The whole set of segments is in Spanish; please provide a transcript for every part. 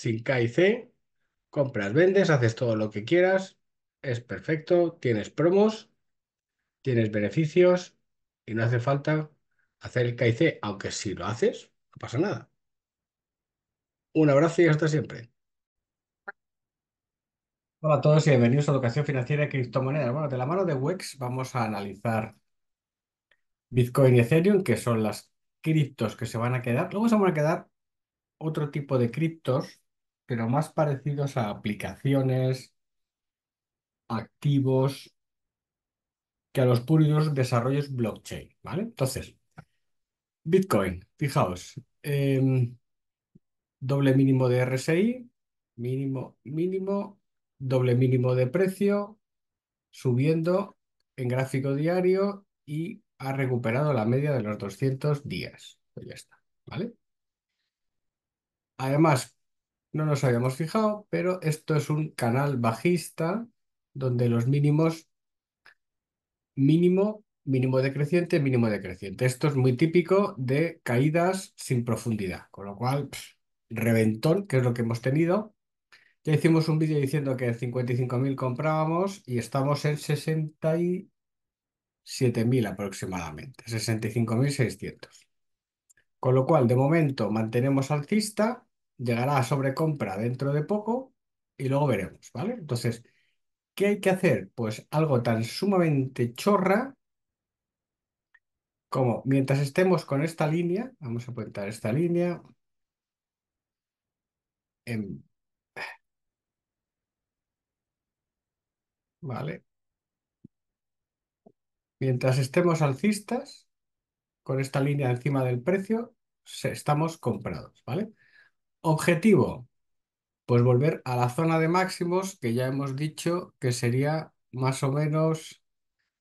sin K C, compras, vendes, haces todo lo que quieras, es perfecto, tienes promos, tienes beneficios y no hace falta hacer el K y aunque si lo haces, no pasa nada. Un abrazo y hasta siempre. Hola a todos y bienvenidos a Educación Financiera y Criptomonedas. Bueno, de la mano de WEX vamos a analizar Bitcoin y Ethereum, que son las criptos que se van a quedar. Luego se van a quedar otro tipo de criptos pero más parecidos a aplicaciones, activos, que a los puros desarrollos blockchain, ¿vale? Entonces, Bitcoin, fijaos, em, doble mínimo de RSI, mínimo, mínimo, doble mínimo de precio, subiendo en gráfico diario y ha recuperado la media de los 200 días. Pues ya está, ¿vale? Además, no nos habíamos fijado, pero esto es un canal bajista donde los mínimos, mínimo, mínimo decreciente, mínimo decreciente. Esto es muy típico de caídas sin profundidad, con lo cual, reventón, que es lo que hemos tenido. Ya hicimos un vídeo diciendo que 55.000 comprábamos y estamos en 67.000 aproximadamente, 65.600. Con lo cual, de momento, mantenemos alcista llegará a sobrecompra dentro de poco y luego veremos, ¿vale? Entonces, ¿qué hay que hacer? Pues algo tan sumamente chorra como mientras estemos con esta línea, vamos a apuntar esta línea, en... ¿vale? Mientras estemos alcistas, con esta línea encima del precio, estamos comprados, ¿vale? Objetivo, pues volver a la zona de máximos que ya hemos dicho que sería más o menos,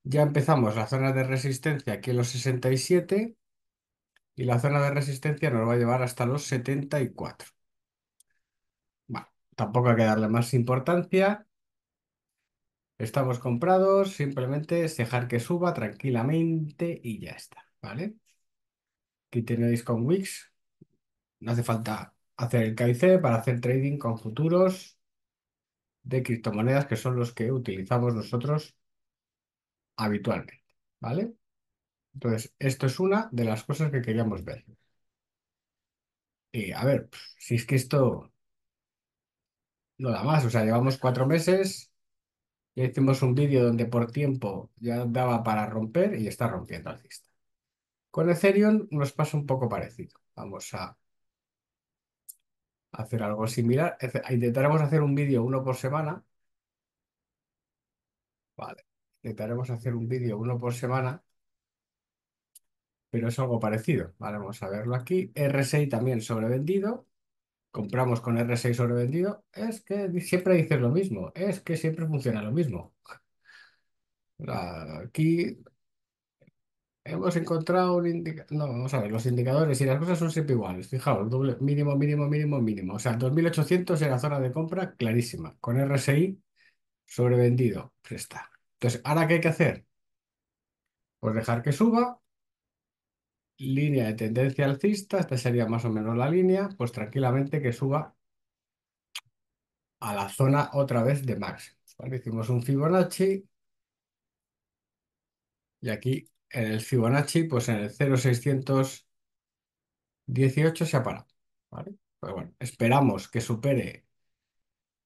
ya empezamos la zona de resistencia aquí en los 67 y la zona de resistencia nos va a llevar hasta los 74. Bueno, tampoco hay que darle más importancia. Estamos comprados, simplemente es dejar que suba tranquilamente y ya está, ¿vale? Aquí tenéis con Wix, no hace falta hacer el KIC para hacer trading con futuros de criptomonedas que son los que utilizamos nosotros habitualmente, ¿vale? Entonces, esto es una de las cosas que queríamos ver. Y a ver, pues, si es que esto no da más, o sea, llevamos cuatro meses, ya hicimos un vídeo donde por tiempo ya daba para romper y está rompiendo alcista. Con Ethereum nos pasa un poco parecido. Vamos a hacer algo similar. Intentaremos hacer un vídeo uno por semana. Vale. Intentaremos hacer un vídeo uno por semana, pero es algo parecido. Vale, vamos a verlo aquí. R6 también sobrevendido. Compramos con R6 sobrevendido. Es que siempre dices lo mismo. Es que siempre funciona lo mismo. Aquí Hemos encontrado un indicador. No, vamos a ver, los indicadores y las cosas son siempre iguales. Fijaos, mínimo, mínimo, mínimo, mínimo. O sea, 2800 la zona de compra clarísima. Con RSI sobrevendido. Presta. Entonces, ¿ahora qué hay que hacer? Pues dejar que suba. Línea de tendencia alcista. Esta sería más o menos la línea. Pues tranquilamente que suba a la zona otra vez de Marx. Hicimos un Fibonacci. Y aquí en el Fibonacci, pues en el 0,618 se ha parado. ¿vale? pero bueno, esperamos que supere.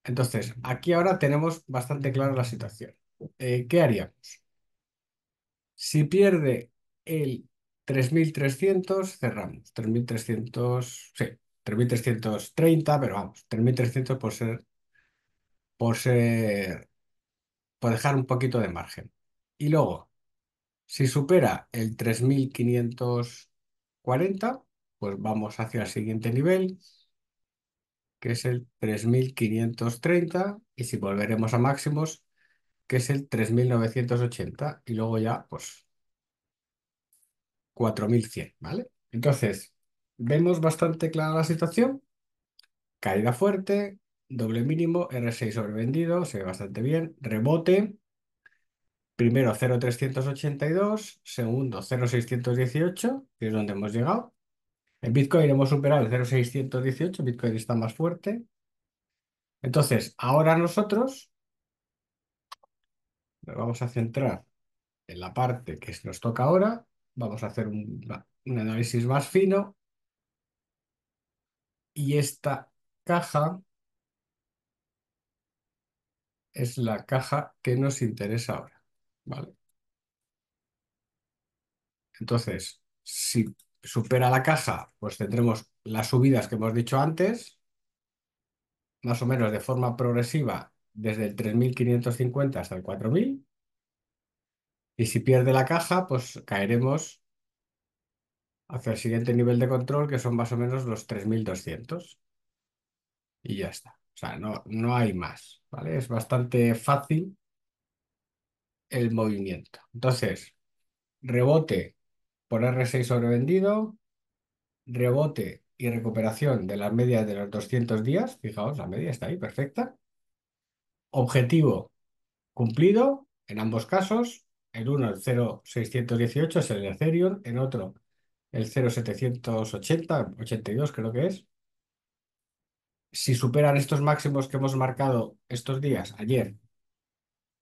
Entonces, aquí ahora tenemos bastante clara la situación. Eh, ¿Qué haríamos? Si pierde el 3.300, cerramos. 3.300, sí, 3.330, pero vamos, 3.300 por ser, por ser, por dejar un poquito de margen. Y luego, si supera el 3540, pues vamos hacia el siguiente nivel, que es el 3530, y si volveremos a máximos, que es el 3980, y luego ya, pues, 4100, ¿vale? Entonces, vemos bastante clara la situación, caída fuerte, doble mínimo, R6 sobrevendido, se ve bastante bien, rebote, Primero 0,382, segundo 0,618, que es donde hemos llegado. En Bitcoin hemos superado el 0,618, Bitcoin está más fuerte. Entonces, ahora nosotros nos vamos a centrar en la parte que nos toca ahora. Vamos a hacer un, un análisis más fino. Y esta caja es la caja que nos interesa ahora. Vale. Entonces, si supera la caja, pues tendremos las subidas que hemos dicho antes, más o menos de forma progresiva desde el 3.550 hasta el 4.000. Y si pierde la caja, pues caeremos hacia el siguiente nivel de control, que son más o menos los 3.200. Y ya está. O sea, no, no hay más, ¿vale? Es bastante fácil el movimiento. Entonces, rebote por R6 sobrevendido, rebote y recuperación de la media de los 200 días. Fijaos, la media está ahí, perfecta. Objetivo cumplido, en ambos casos. En uno el 0,618 es el de Ethereum, en otro el 0,780, 82 creo que es. Si superan estos máximos que hemos marcado estos días, ayer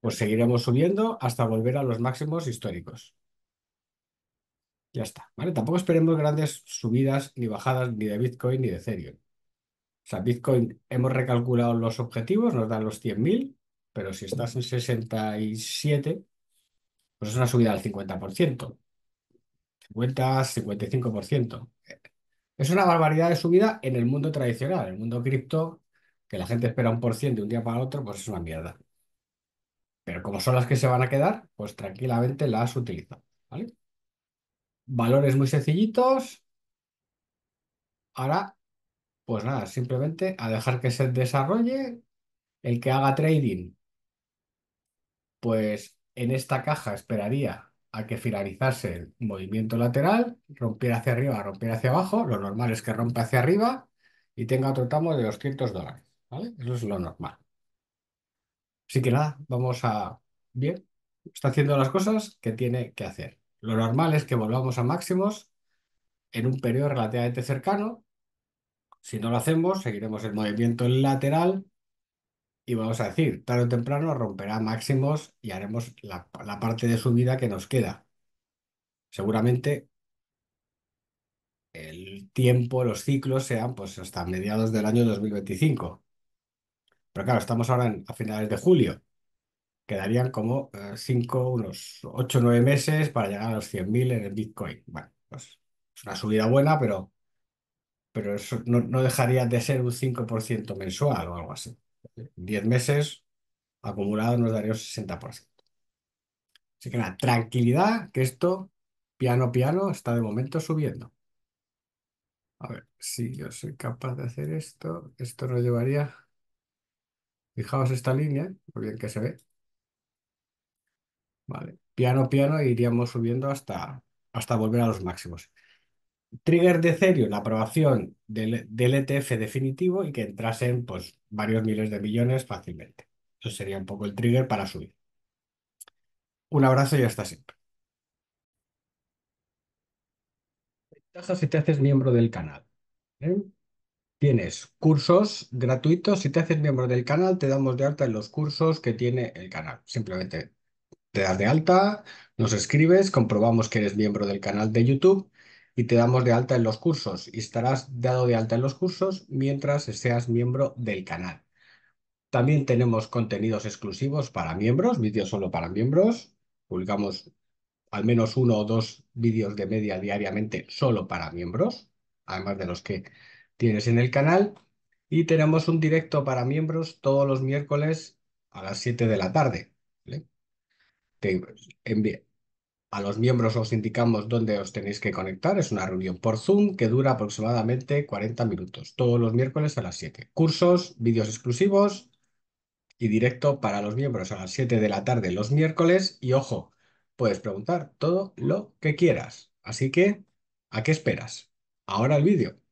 pues seguiremos subiendo hasta volver a los máximos históricos. Ya está, ¿vale? Tampoco esperemos grandes subidas ni bajadas ni de Bitcoin ni de Ethereum. O sea, Bitcoin hemos recalculado los objetivos, nos dan los 100.000, pero si estás en 67, pues es una subida del 50%. 50, 55%. Es una barbaridad de subida en el mundo tradicional, en el mundo cripto, que la gente espera un por ciento de un día para otro, pues es una mierda. Pero como son las que se van a quedar, pues tranquilamente las utiliza, ¿vale? Valores muy sencillitos. Ahora, pues nada, simplemente a dejar que se desarrolle. El que haga trading, pues en esta caja esperaría a que finalizase el movimiento lateral, rompiera hacia arriba, rompiera hacia abajo. Lo normal es que rompa hacia arriba y tenga otro tamo de 200 dólares. ¿vale? Eso es lo normal. Así que nada, vamos a... Bien, está haciendo las cosas que tiene que hacer. Lo normal es que volvamos a máximos en un periodo relativamente cercano. Si no lo hacemos, seguiremos el movimiento lateral y vamos a decir, tarde o temprano romperá máximos y haremos la, parte de subida que nos queda. Seguramente el tiempo, los ciclos sean pues hasta mediados del año 2025. Pero claro, estamos ahora a finales de julio. Quedarían como 5, eh, unos 8, 9 meses para llegar a los 100.000 en el Bitcoin. Bueno, pues es una subida buena, pero, pero eso no, dejaría de ser un 5% mensual o algo así. 10 meses acumulados nos daría un 60%. Así que la tranquilidad que esto, piano, piano, está de momento subiendo. A ver, si yo soy capaz de hacer esto, esto nos llevaría Fijaos esta línea, muy bien que se ve. Vale. Piano, piano, e iríamos subiendo hasta, hasta volver a los máximos. Trigger de serio, la aprobación del, ETF e definitivo y que entrasen pues, varios miles de millones fácilmente. Eso sería un poco el trigger para subir. Un abrazo y hasta siempre. Ventajas si te haces miembro del canal. ¿Eh? Tienes cursos gratuitos. Si te haces miembro del canal, te damos de alta en los cursos que tiene el canal. Simplemente te das de alta, nos escribes, comprobamos que eres miembro del canal de YouTube y te damos de alta en los cursos. Y estarás dado de alta en los cursos mientras seas miembro del canal. También tenemos contenidos exclusivos para miembros, vídeos solo para miembros. Publicamos al menos uno o dos vídeos de media diariamente solo para miembros, además de los que tienes en el canal y tenemos un directo para miembros todos los miércoles a las 7 de la tarde. A los miembros os indicamos dónde os tenéis que conectar. Es una reunión por Zoom que dura aproximadamente 40 minutos, todos los miércoles a las 7. Cursos, vídeos exclusivos y directo para los miembros a las 7 de la tarde los miércoles. Y ojo, puedes preguntar todo lo que quieras. Así que, ¿a qué esperas? Ahora el vídeo.